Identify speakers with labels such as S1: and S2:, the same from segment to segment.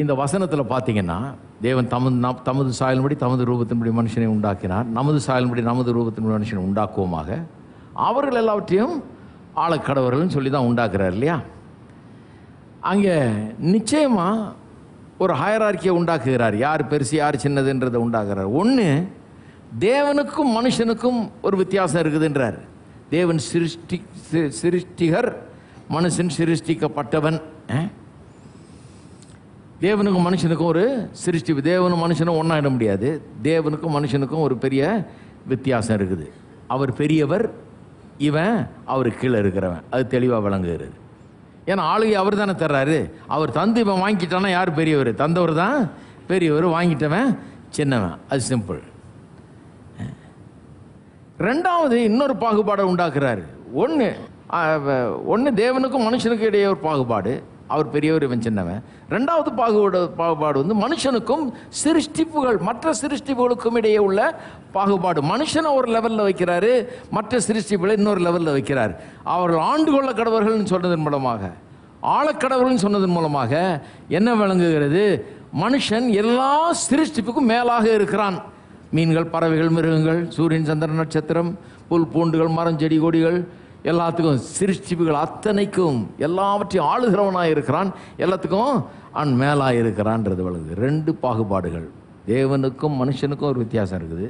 S1: இந்த வசனத்தில் பார்த்தீங்கன்னா தேவன் தமது நம் தமது சாயல்படி தமது ரூபத்தின்படி மனுஷனை உண்டாக்கினார் நமது சாயல்படி நமது ரூபத்தின்படி மனுஷனை உண்டாக்குவோமாக அவர்கள் எல்லாவற்றையும் ஆழக்கடவர்கள்னு சொல்லி தான் உண்டாக்குறார் இல்லையா அங்கே நிச்சயமாக ஒரு ஹயரார்க்கியை உண்டாக்குகிறார் யார் பெருசு யார் சின்னதுன்றதை உண்டாக்குறார் ஒன்று தேவனுக்கும் மனுஷனுக்கும் ஒரு வித்தியாசம் இருக்குதுன்றார் தேவன் சிருஷ்டி சிருஷ்டிகர் மனுஷன் சிருஷ்டிக்கப்பட்டவன் தேவனுக்கும் மனுஷனுக்கும் ஒரு சிருஷ்டி தேவனும் மனுஷனும் ஒன்றாயிட முடியாது தேவனுக்கும் மனுஷனுக்கும் ஒரு பெரிய வித்தியாசம் இருக்குது அவர் பெரியவர் இவன் அவர் கீழே இருக்கிறவன் அது தெளிவாக விளங்குகிறது ஏன்னா ஆளுகை அவர் தானே தர்றாரு அவர் தந்து இவன் வாங்கிட்டானா யார் பெரியவர் தந்தவர் தான் பெரியவர் வாங்கிட்டவன் சின்னவன் அது சிம்பிள் ரெண்டாவது இன்னொரு பாகுபாடை உண்டாக்குறாரு ஒன்று ஒன்று தேவனுக்கும் மனுஷனுக்கும் இடையே ஒரு பாகுபாடு அவர் பெரியவர் இவன் சின்னவன் ரெண்டாவது பாகுபாடு பாகுபாடு வந்து மனுஷனுக்கும் சிருஷ்டிப்புகள் மற்ற சிருஷ்டிப்புகளுக்கும் இடையே உள்ள பாகுபாடு மனுஷனை ஒரு லெவலில் வைக்கிறாரு மற்ற சிருஷ்டிப்புகளை இன்னொரு லெவலில் வைக்கிறார் அவர்கள் ஆண்டு கொள்ள கடவர்கள்னு சொன்னதன் மூலமாக ஆழக்கடவர்கள்னு சொன்னதன் மூலமாக என்ன விளங்குகிறது மனுஷன் எல்லா சிருஷ்டிப்புக்கும் மேலாக இருக்கிறான் மீன்கள் பறவைகள் மிருகங்கள் சூரியன் சந்திர நட்சத்திரம் புல் பூண்டுகள் மரம் செடி கொடிகள் எல்லாத்துக்கும் சிருஷ்டிப்புகள் அத்தனைக்கும் எல்லாவற்றையும் ஆளுகிறவனாக இருக்கிறான் எல்லாத்துக்கும் அவன் மேலாக இருக்கிறான்றது வழங்குது ரெண்டு பாகுபாடுகள் தேவனுக்கும் மனுஷனுக்கும் ஒரு வித்தியாசம் இருக்குது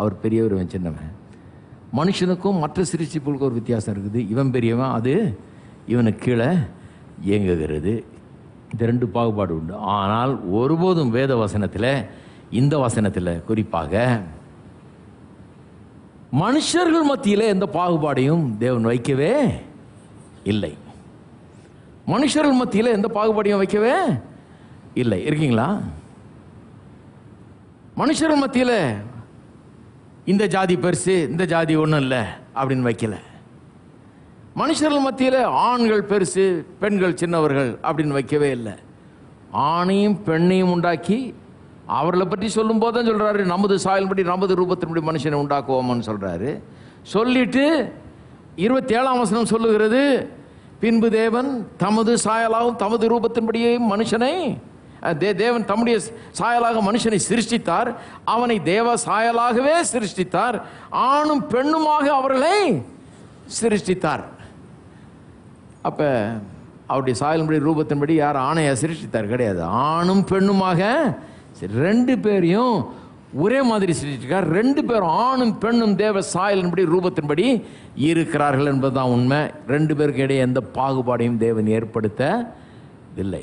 S1: அவர் பெரியவர் இவன் சின்னவன் மனுஷனுக்கும் மற்ற சிருஷ்டிப்புகளுக்கும் ஒரு வித்தியாசம் இருக்குது இவன் பெரியவன் அது இவனுக்கு கீழே இயங்குகிறது இந்த ரெண்டு பாகுபாடு உண்டு ஆனால் ஒருபோதும் வேத வசனத்தில் இந்த வசனத்தில் குறிப்பாக மனுஷர்கள் மத்தியில் எந்த பாகுபாடையும் தேவன் வைக்கவே இல்லை மனுஷர்கள் மத்தியில் எந்த பாகுபாடையும் வைக்கவே இல்லை இருக்கீங்களா மனுஷர்கள் மத்தியில் இந்த ஜாதி பெருசு இந்த ஜாதி ஒன்றும் இல்லை அப்படின்னு வைக்கல மனுஷர்கள் மத்தியில் ஆண்கள் பெருசு பெண்கள் சின்னவர்கள் அப்படின்னு வைக்கவே இல்லை ஆணையும் பெண்ணையும் உண்டாக்கி அவர்களை பற்றி சொல்லும் போதும் சொல்கிறாரு நமது சாயல்படி நமது ரூபத்தின்படி மனுஷனை உண்டாக்குவோம்னு சொல்கிறாரு சொல்லிட்டு இருபத்தேழாம் வசனம் சொல்லுகிறது பின்பு தேவன் தமது சாயலாகவும் தமது ரூபத்தின்படியே மனுஷனை தே தேவன் தம்முடைய சாயலாக மனுஷனை சிருஷ்டித்தார் அவனை தேவ சாயலாகவே சிருஷ்டித்தார் ஆணும் பெண்ணுமாக அவர்களை சிருஷ்டித்தார் அப்போ அவருடைய சாயலின்படி ரூபத்தின்படி யார் ஆணையாக சிருஷ்டித்தார் கிடையாது ஆணும் பெண்ணுமாக சரி ரெண்டு பேரையும் ஒரே மாதிரி செஞ்சிருக்கார் ரெண்டு பேரும் ஆணும் பெண்ணும் தேவ சாயலின்படி ரூபத்தின்படி இருக்கிறார்கள் என்பதுதான் உண்மை ரெண்டு பேருக்கு இடையே எந்த பாகுபாடையும் தேவன் ஏற்படுத்த இல்லை